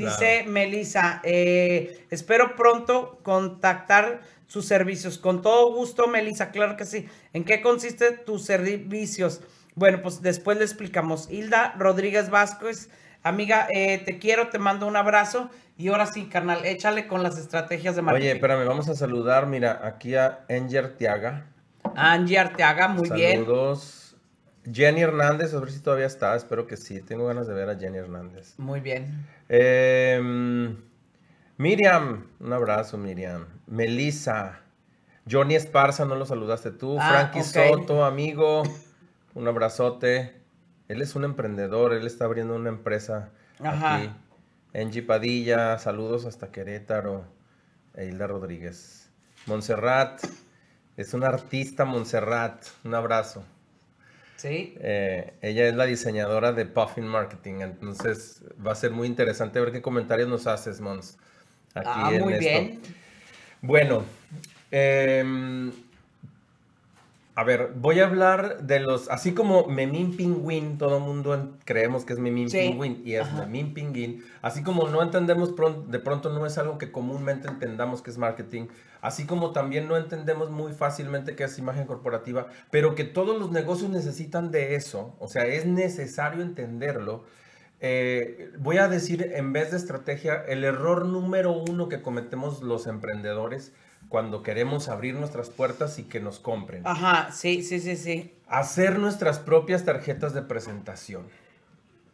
Dice Melisa, eh, espero pronto contactar sus servicios. Con todo gusto, Melisa, claro que sí. ¿En qué consiste tus servicios? Bueno, pues después le explicamos. Hilda Rodríguez Vázquez, amiga, eh, te quiero, te mando un abrazo. Y ahora sí, carnal, échale con las estrategias de marketing. Oye, espérame, vamos a saludar, mira, aquí a Angie Tiaga. Angie Tiaga, muy bien. Saludos. Jenny Hernández, a ver si todavía está, espero que sí. Tengo ganas de ver a Jenny Hernández. Muy bien. Em, Miriam, un abrazo, Miriam. Melissa, Johnny Esparza, no lo saludaste tú. Ah, Frankie Soto, amigo, un abrazote. Él es un emprendedor, él está abriendo una empresa aquí. Angie Padilla, saludos hasta Querétaro. Hilda Rodríguez. Montserrat, es un artista, Montserrat, un abrazo. Sí. Eh, ella es la diseñadora de Puffin Marketing, entonces va a ser muy interesante ver qué comentarios nos haces, Mons. Aquí ah, muy bien. Bueno, em, a ver, voy a hablar de los, así como Memín Pingüín, todo mundo creemos que es Memín y es Memín así como no entendemos de pronto no es algo que comúnmente entendamos que es marketing, así como también no entendemos muy fácilmente qué es imagen corporativa, pero que todos los negocios necesitan de eso, o sea, es necesario entenderlo. Eh, voy a decir, en vez de estrategia, el error número uno que cometemos los emprendedores cuando queremos abrir nuestras puertas y que nos compren. Ajá, sí, sí, sí, sí. Hacer nuestras propias tarjetas de presentación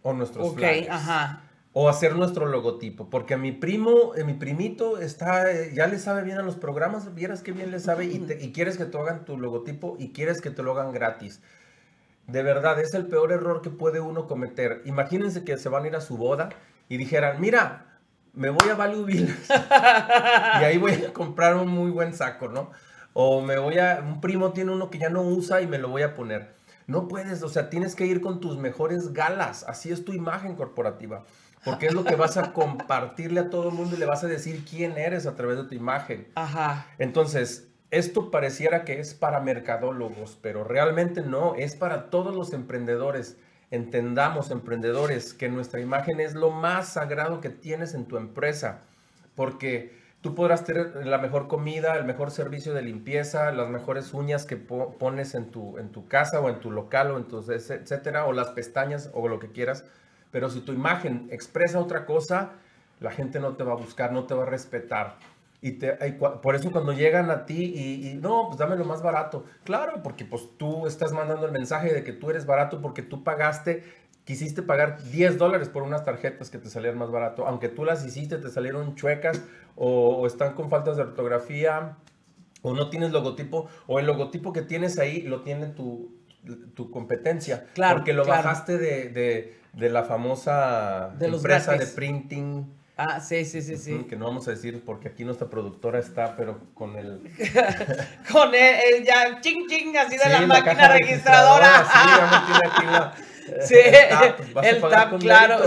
o nuestros okay, ajá o hacer nuestro logotipo, porque a mi primo, eh, mi primito está, eh, ya le sabe bien a los programas, vieras que bien le sabe y, quieres que te hagan tu logotipo y quieres que te lo hagan gratis. De verdad, es el peor error que puede uno cometer. Imagínense que se van a ir a su boda y dijeran, mira, me voy a Value y ahí voy a comprar un muy buen saco, ¿no? O me voy a, un primo tiene uno que ya no usa y me lo voy a poner. No puedes, o sea, tienes que ir con tus mejores galas, así es tu imagen corporativa. Porque es lo que vas a compartirle a todo el mundo y le vas a decir quién eres a través de tu imagen. Ajá. Entonces, esto pareciera que es para mercadólogos, pero realmente no, es para todos los emprendedores. Entendamos, emprendedores, que nuestra imagen es lo más sagrado que tienes en tu empresa, porque tú podrás tener la mejor comida, el mejor servicio de limpieza, las mejores uñas que pones en tu, en tu casa o en tu local o en etcétera, o las pestañas o lo que quieras, pero si tu imagen expresa otra cosa, la gente no te va a buscar, no te va a respetar. Y, te, por eso cuando llegan a ti y, no, pues dame lo más barato. Claro, porque pues tú estás mandando el mensaje de que tú eres barato porque tú pagaste, quisiste pagar 10 dólares por unas tarjetas que te salieron más barato. Aunque tú las hiciste, te salieron chuecas o, están con faltas de ortografía o no tienes logotipo o el logotipo que tienes ahí lo tiene tu, tu competencia. Claro. Porque lo bajaste de de la famosa empresa de printing. Ah, sí, sí, sí, sí. Que no vamos a decir porque aquí nuestra productora está, pero con el... con el, ya, ching, ching, así de la, máquina registradora. sí, aquí sí, el tap, claro.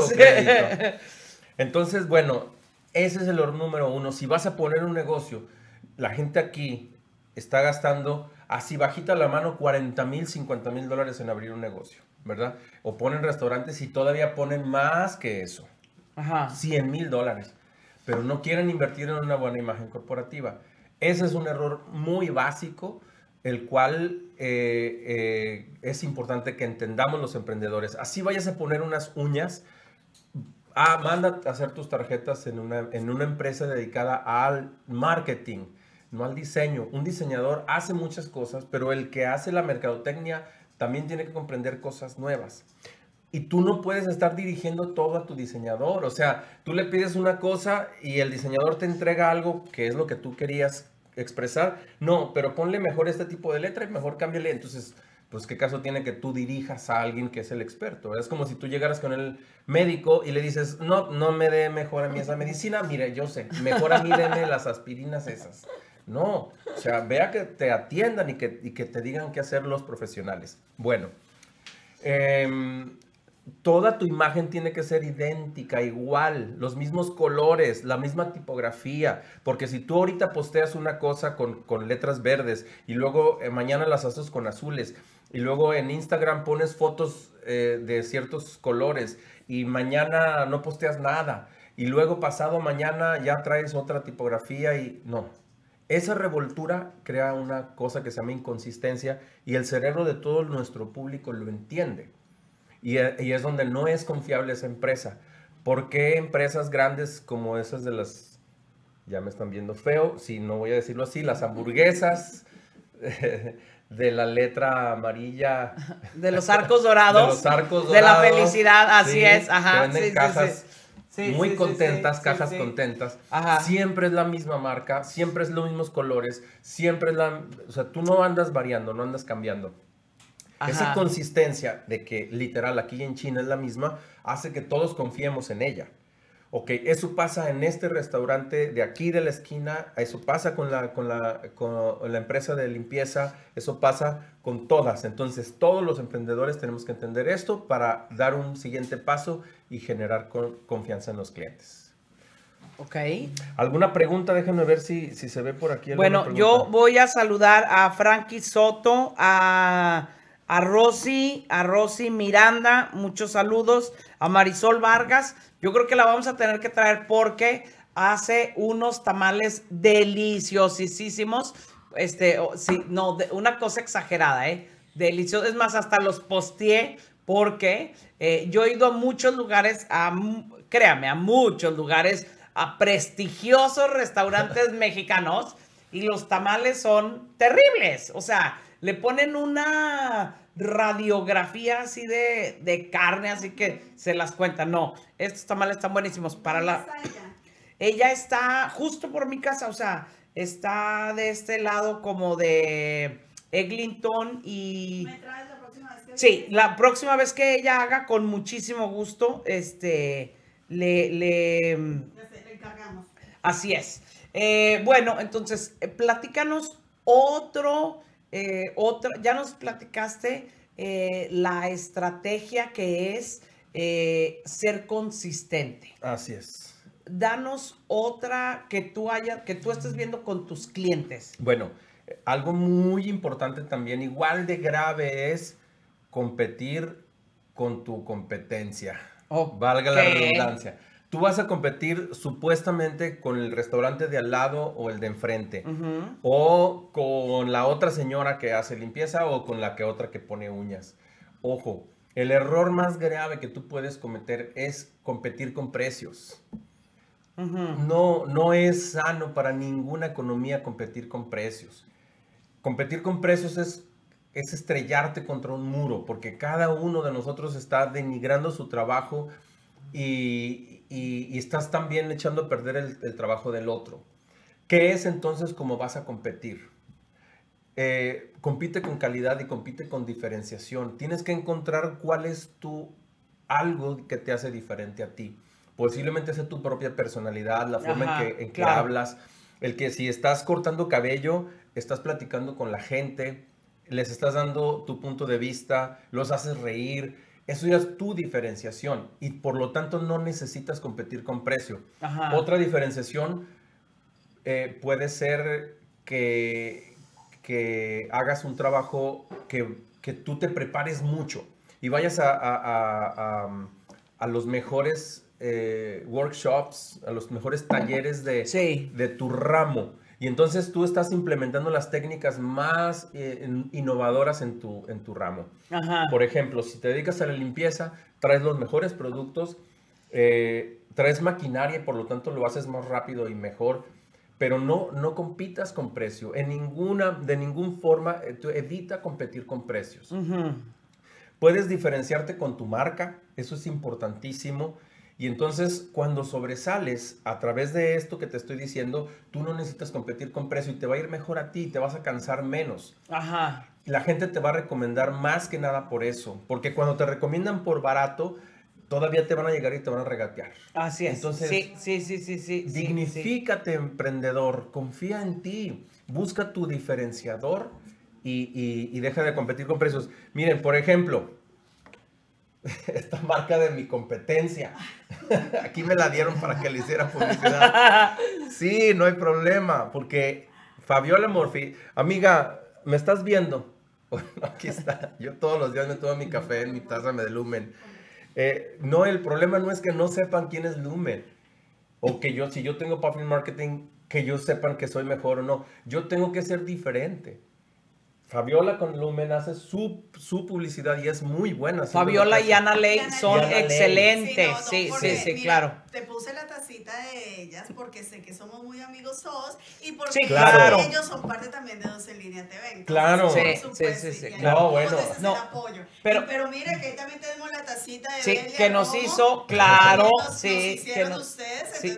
Entonces, bueno, ese es el oro número uno. Si vas a poner un negocio, la gente aquí está gastando así bajita la mano 40 mil, 50 mil dólares en abrir un negocio. ¿verdad? O ponen restaurantes y todavía ponen más que eso. Ajá. 100 mil dólares. Pero no quieren invertir en una buena imagen corporativa. Ese es un error muy básico, el cual eh, eh, es importante que entendamos los emprendedores. Así vayas a poner unas uñas. Ah, manda a hacer tus tarjetas en una, en una empresa dedicada al marketing, no al diseño. Un diseñador hace muchas cosas, pero el que hace la mercadotecnia también tiene que comprender cosas nuevas. Y tú no puedes estar dirigiendo todo a tu diseñador. O sea, tú le pides una cosa y el diseñador te entrega algo que es lo que tú querías expresar. No, pero ponle mejor este tipo de letra y mejor cámbiale. Entonces, pues qué caso tiene que tú dirijas a alguien que es el experto. Es como si tú llegaras con el médico y le dices, no, no me dé mejor a mí esa medicina, mire, yo sé, mejor a mí déme las aspirinas esas. No, o sea, vea que te atiendan y que, te digan qué hacer los profesionales. Bueno, em, toda tu imagen tiene que ser idéntica, igual, los mismos colores, la misma tipografía, porque si tú ahorita posteas una cosa con, letras verdes y luego eh, mañana las haces con azules y luego en Instagram pones fotos eh, de ciertos colores y mañana no posteas nada y luego pasado mañana ya traes otra tipografía y no, esa revoltura crea una cosa que se llama inconsistencia y el cerebro de todo nuestro público lo entiende. Eh, y, es donde no es confiable esa empresa. ¿Por qué empresas grandes como esas de las, ya me están viendo feo, si no voy a decirlo así, las hamburguesas de la letra amarilla? De los arcos dorados. De los arcos dorados. De la felicidad, así es, ajá muy contentas, cajas contentas. Siempre es la misma marca, siempre es los mismos colores, siempre es la... O sea, tú no andas variando, no andas cambiando. Esa consistencia de que literal aquí en China es la misma hace que todos confiemos en ella ok, eso pasa en este restaurante de aquí de la esquina, eso pasa con la, con la, empresa de limpieza, eso pasa con todas. Entonces, todos los emprendedores tenemos que entender esto para dar un siguiente paso y generar confianza en los clientes. Ok. ¿Alguna pregunta? Déjenme ver si, se ve por aquí. Bueno, yo voy a saludar a Frankie Soto, a, a Rosy, a Rosy Miranda, muchos saludos a Marisol Vargas. Yo creo que la vamos a tener que traer porque hace unos tamales deliciosísimos. Este, sí, no, de, una cosa exagerada, ¿eh? Deliciosos. Es más, hasta los postié porque eh, yo he ido a muchos lugares, créame, a muchos lugares, a prestigiosos restaurantes mexicanos y los tamales son terribles. O sea, le ponen una radiografía así de, carne, así que se las cuenta No, estos tamales están buenísimos para la... Ella está justo por mi casa, o sea, está de este lado como de Eglinton y... ¿Me traes la próxima vez que sí, la próxima vez que ella haga, con muchísimo gusto, este, le... le... Mm, encargamos. Así es. Eh, bueno, entonces, eh, platícanos otro eh, otra, ya nos platicaste eh, la estrategia que es eh, ser consistente. Así es. Danos otra que tú haya, que tú estés viendo con tus clientes. Bueno, algo muy importante también, igual de grave, es competir con tu competencia. Oh, Valga la redundancia tú vas a competir supuestamente con el restaurante de al lado o el de enfrente, o con la otra señora que hace limpieza o con la que otra que pone uñas. Ojo, el error más grave que tú puedes cometer es competir con precios. No, no es sano para ninguna economía competir con precios. Competir con precios es, es estrellarte contra un muro, porque cada uno de nosotros está denigrando su trabajo, y, estás también echando a perder el, trabajo del otro. ¿Qué es entonces cómo vas a competir? Eh, compite con calidad y compite con diferenciación. Tienes que encontrar cuál es tu algo que te hace diferente a ti. Posiblemente sea tu propia personalidad, la forma en que, hablas, el que si estás cortando cabello, estás platicando con la gente, les estás dando tu punto de vista, los haces reír, eso ya es tu diferenciación y por lo tanto no necesitas competir con precio. Otra diferenciación eh, puede ser que, que, hagas un trabajo que, tú te prepares mucho y vayas a, los mejores eh, workshops, a los mejores talleres de, de tu ramo y entonces tú estás implementando las técnicas más eh, innovadoras en tu, en tu ramo. Por ejemplo, si te dedicas a la limpieza, traes los mejores productos, eh, traes maquinaria y por lo tanto lo haces más rápido y mejor. Pero no, no compitas con precio. En ninguna, de ninguna forma, eh, evita competir con precios. Puedes diferenciarte con tu marca, eso es importantísimo. Y entonces cuando sobresales a través de esto que te estoy diciendo, tú no necesitas competir con precio y te va a ir mejor a ti, te vas a cansar menos. Ajá. La gente te va a recomendar más que nada por eso, porque cuando te recomiendan por barato, todavía te van a llegar y te van a regatear. Así es. Entonces, sí, sí, sí, sí. sí dignifícate, emprendedor, confía en ti, busca tu diferenciador y, y, y deja de competir con precios. Miren, por ejemplo, esta marca de mi competencia. Aquí me la dieron para que le hiciera publicidad. Sí, no hay problema, porque Fabiola Morfi amiga, ¿me estás viendo? aquí está. Yo todos los días me tomo mi café en mi taza, me de Lumen. Eh, no, el problema no es que no sepan quién es Lumen. O que yo, si yo tengo Puffin Marketing, que yo sepan que soy mejor o no. Yo tengo que ser diferente. Fabiola con Lumen hace su, su publicidad y es muy buena. Fabiola y Ana Ley son excelentes. Sí, sí, sí, claro. Te puse la tacita de ellas porque sé que somos muy amigos todos y porque ellos son parte también de Dos Líneas TV. claro. Sí, sí, sí, No, bueno. No, Pero, mira que ahí también tenemos la tacita de sí, que nos hizo, claro, Sí, sí. que nos, ustedes, sí,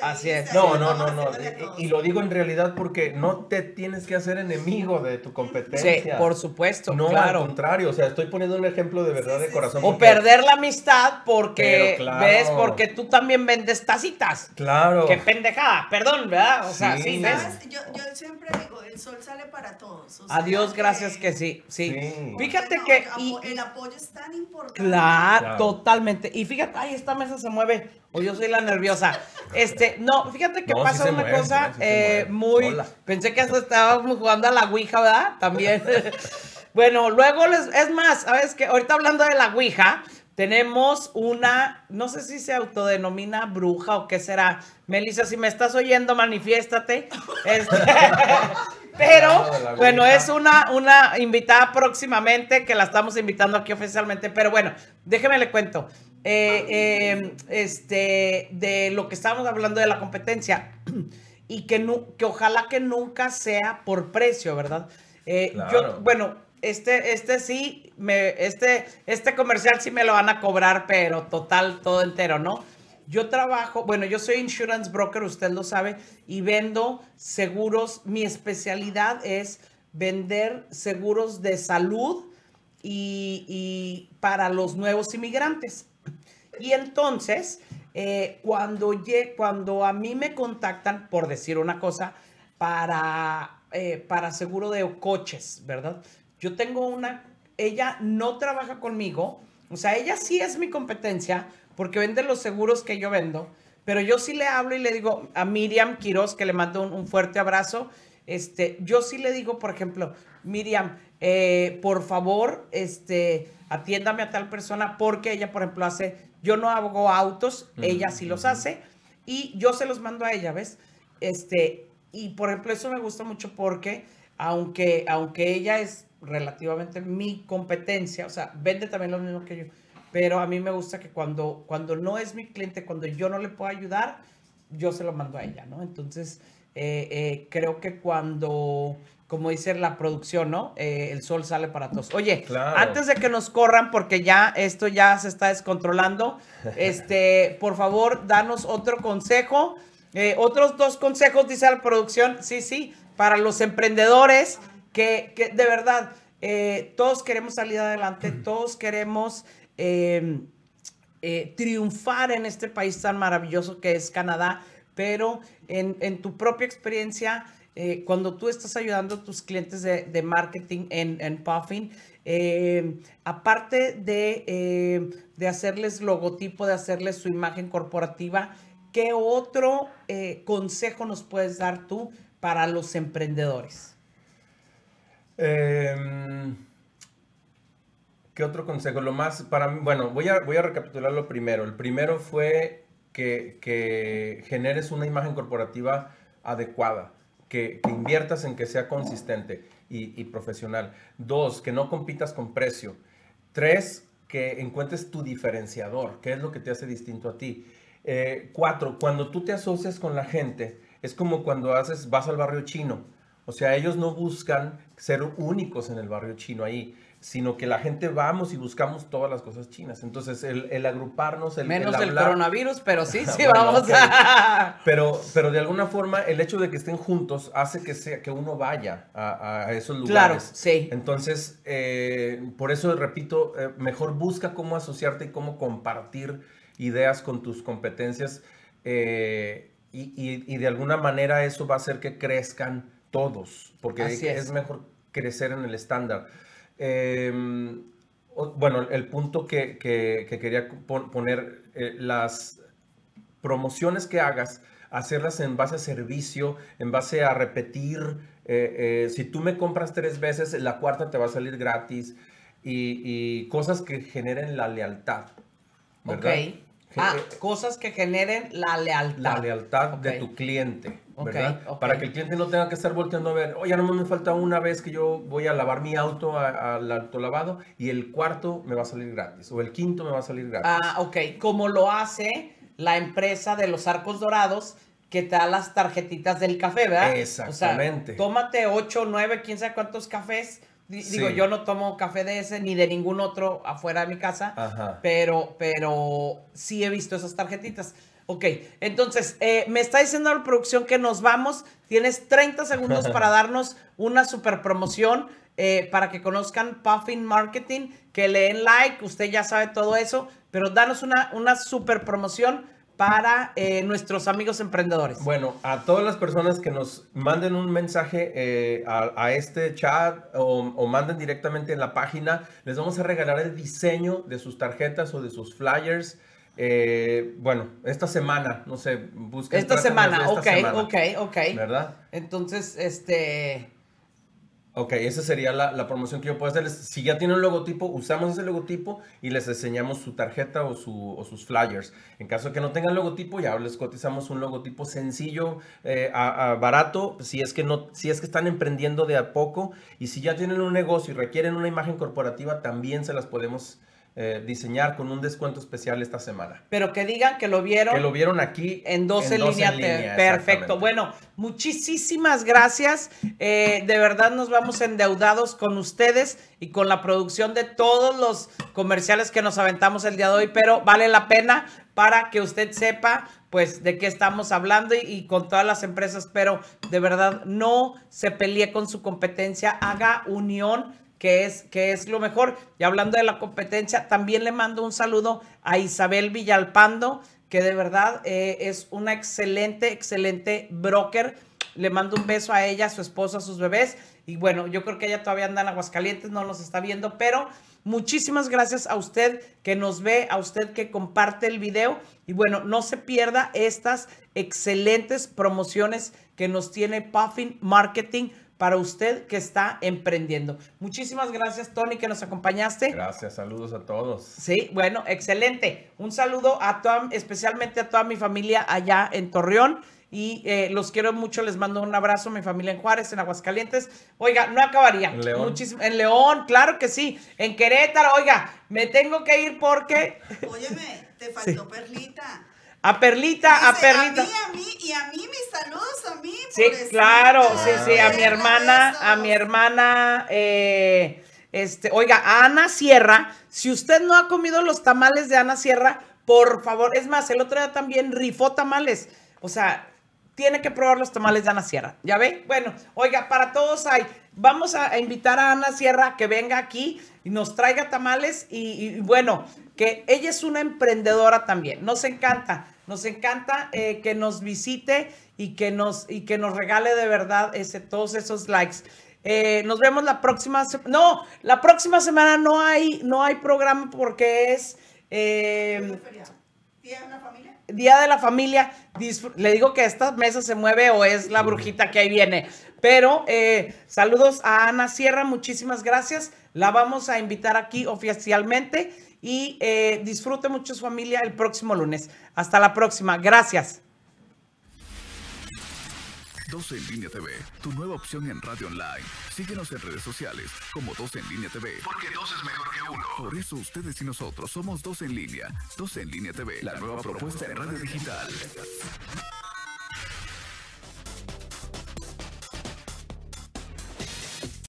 Así es. No, no, no, Y, lo digo en realidad porque no te tienes que hacer enemigo de tu competencia Sí, por supuesto, no, al contrario, o sea, estoy poniendo un ejemplo de verdad de corazón. O perder la amistad porque, ves, porque tú también vendes tacitas. Claro. Qué pendejada, perdón, ¿verdad? O sea, sí, Yo, siempre digo, el sol sale para todos. Adiós, gracias que sí, sí. Fíjate que... el apoyo es tan importante. Claro, totalmente. Y fíjate, ay, esta mesa se mueve, o yo soy la nerviosa. Este, no, fíjate que pasa una cosa eh, muy... Pensé que hasta estábamos jugando a la Ouija, ¿verdad? También bueno, luego es más, ¿sabes que Ahorita hablando de la Ouija, tenemos una, no sé si se autodenomina bruja o qué será. Melissa, si me estás oyendo, manifiéstate. Este, pero, bueno, es una, una invitada próximamente que la estamos invitando aquí oficialmente. Pero bueno, déjeme le cuento. Eh, em, este, de lo que estábamos hablando de la competencia y que, que ojalá que nunca sea por precio, ¿verdad? Eh, yo, bueno, este, este sí, me, este, este comercial sí me lo van a cobrar, pero total, todo entero, ¿no? Yo trabajo, bueno, yo soy insurance broker, usted lo sabe, y vendo seguros. Mi especialidad es vender seguros de salud y, para los nuevos inmigrantes. Y entonces, eh, cuando a mí me contactan, por decir una cosa, para eh, para seguro de coches, ¿verdad? Yo tengo una, ella no trabaja conmigo, o sea, ella sí es mi competencia porque vende los seguros que yo vendo, pero yo sí le hablo y le digo a Miriam Quiroz, que le mando un, fuerte abrazo, este, yo sí le digo, por ejemplo, Miriam, eh, por favor, este, atiéndame a tal persona porque ella, por ejemplo, hace, yo no hago autos, ella sí los hace y yo se los mando a ella, ¿ves? Este, y por ejemplo, eso me gusta mucho porque aunque, aunque ella es relativamente mi competencia, o sea, vende también lo mismo que yo, pero a mí me gusta que cuando, cuando no es mi cliente, cuando yo no le puedo ayudar, yo se lo mando a ella, ¿no? Entonces, eh, eh, creo que cuando, como dice la producción, ¿no? Eh, el sol sale para todos. Oye, antes de que nos corran, porque ya esto ya se está descontrolando, este, por favor, danos otro consejo eh, otros dos consejos, dice la producción, sí, sí, para los emprendedores que, de verdad, eh, todos queremos salir adelante, todos queremos em, eh, triunfar en este país tan maravilloso que es Canadá, pero en, tu propia experiencia, cuando tú estás ayudando a tus clientes de, marketing en, en Puffin, em, aparte de, em, de, hacerles logotipo, de hacerles su imagen corporativa, ¿Qué otro eh, consejo nos puedes dar tú para los emprendedores? Em, ¿Qué otro consejo? Lo más, para mí, bueno, voy a, voy a recapitular lo primero. El primero fue que, generes una imagen corporativa adecuada, que, inviertas en que sea consistente y, y, profesional. Dos, que no compitas con precio. Tres, que encuentres tu diferenciador, qué es lo que te hace distinto a ti. Eh, cuatro, cuando tú te asocias con la gente, es como cuando haces, vas al barrio chino. O sea, ellos no buscan ser únicos en el barrio chino ahí, sino que la gente vamos y buscamos todas las cosas chinas. Entonces, el, agruparnos, el Menos el, coronavirus, pero sí, sí, vamos Pero, pero de alguna forma, el hecho de que estén juntos hace que, sea, que uno vaya a, esos lugares. Claro, sí. Entonces, eh, por eso, repito, eh, mejor busca cómo asociarte y cómo compartir ideas, con tus competencias eh, y, de alguna manera eso va a hacer que crezcan todos, porque es. mejor crecer en el estándar. Em, bueno, el punto que, quería poner, eh, las promociones que hagas, hacerlas en base a servicio, en base a repetir. Eh, si tú me compras tres veces, la cuarta te va a salir gratis y, cosas que generen la lealtad. Okay. Ah, eh, cosas que generen la lealtad. La lealtad de tu cliente, ¿verdad? Para que el cliente no tenga que estar volteando a ver, oye, oh, no me falta una vez que yo voy a lavar mi auto al autolavado y el cuarto me va a salir gratis o el quinto me va a salir gratis. Ah, ok. Como lo hace la empresa de los arcos dorados que te da las tarjetitas del café, ¿verdad? Exactamente. tómate 8, 9, quién sabe cuántos cafés Digo, yo no tomo café de ese ni de ningún otro afuera de mi casa, pero pero sí he visto esas tarjetitas. Ok, entonces, eh, me está diciendo la producción que nos vamos. Tienes 30 segundos para darnos una super promoción eh, para que conozcan Puffin Marketing, que leen like, usted ya sabe todo eso, pero danos una, una super promoción para eh, nuestros amigos emprendedores? Bueno, a todas las personas que nos manden un mensaje eh, a, este chat o, manden directamente en la página, les vamos a regalar el diseño de sus tarjetas o de sus flyers. Eh, bueno, esta semana, no sé, busquen. Esta semana, ok, ok, ok. ¿Verdad? Entonces, este Ok, esa sería la, la, promoción que yo puedo hacerles. Si ya tienen un logotipo, usamos ese logotipo y les enseñamos su tarjeta o, su, o sus flyers. En caso de que no tengan logotipo, ya les cotizamos un logotipo sencillo, eh, barato, si es, que no, si es que están emprendiendo de a poco. Y si ya tienen un negocio y requieren una imagen corporativa, también se las podemos eh, diseñar con un descuento especial esta semana. Pero que digan que lo vieron. Que lo vieron aquí. En 12, en perfecto. Bueno, muchísimas gracias. Eh, de verdad nos vamos endeudados con ustedes y con la producción de todos los comerciales que nos aventamos el día de hoy, pero vale la pena para que usted sepa pues de qué estamos hablando y, con todas las empresas, pero de verdad no se pelee con su competencia, haga unión, que es, que es lo mejor. Y hablando de la competencia, también le mando un saludo a Isabel Villalpando, que de verdad eh, es una excelente, excelente broker. Le mando un beso a ella, a su esposo, a sus bebés. Y bueno, yo creo que ella todavía anda en Aguascalientes, no nos está viendo, pero muchísimas gracias a usted que nos ve, a usted que comparte el video. Y bueno, no se pierda estas excelentes promociones que nos tiene Puffin Marketing para usted que está emprendiendo. Muchísimas gracias, Tony, que nos acompañaste. Gracias, saludos a todos. Sí, bueno, excelente. Un saludo a especialmente a toda mi familia allá en Torreón. Y eh, los quiero mucho, les mando un abrazo a mi familia en Juárez, en Aguascalientes. Oiga, no acabaría. En León. Muchísimo, en León, claro que sí. En Querétaro, oiga, me tengo que ir porque... Óyeme, te faltó perlita. A Perlita, a Perlita. A mí, a mí, y a mí, mis saludos, a mí. Sí, claro, sí, sí, a mi hermana, a mi hermana, eh, este, oiga, a Ana Sierra, si usted no ha comido los tamales de Ana Sierra, por favor, es más, el otro día también rifó tamales, o sea, tiene que probar los tamales de Ana Sierra, ¿ya ve? Bueno, oiga, para todos hay, vamos a invitar a Ana Sierra que venga aquí y nos traiga tamales y bueno, que ella es una emprendedora también, nos encanta. Nos encanta eh, que nos visite y que nos, y que nos regale de verdad todos esos likes. Eh, nos vemos la próxima semana. No, la próxima semana no hay, no hay programa porque es. ¿Día de la familia? Día de la familia. Le digo que esta mesa se mueve o es la brujita que ahí viene. Pero eh, saludos a Ana Sierra, muchísimas gracias. La vamos a invitar aquí oficialmente y eh, disfrute mucho su familia el próximo lunes. Hasta la próxima. Gracias. 12 en línea TV, tu nueva opción en radio online. Síguenos en redes sociales como 2 en línea TV. Porque dos es mejor que uno. Por eso ustedes y nosotros somos 2 en línea. 12 en línea TV, la, nueva, propuesta, en radio digital.